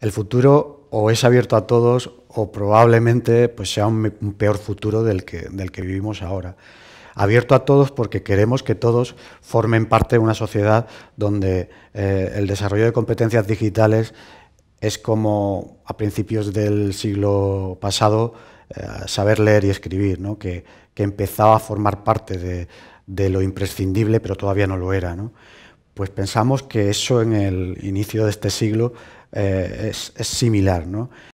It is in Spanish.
el futuro o es abierto a todos o probablemente pues, sea un, peor futuro del que, vivimos ahora abierto a todos porque queremos que todos formen parte de una sociedad donde eh, el desarrollo de competencias digitales es como a principios del siglo pasado eh, saber leer y escribir, que, empezaba a formar parte de, lo imprescindible, pero todavía no lo era pues pensamos que eso en el inicio de este siglo eh, es, es, similar. ¿no?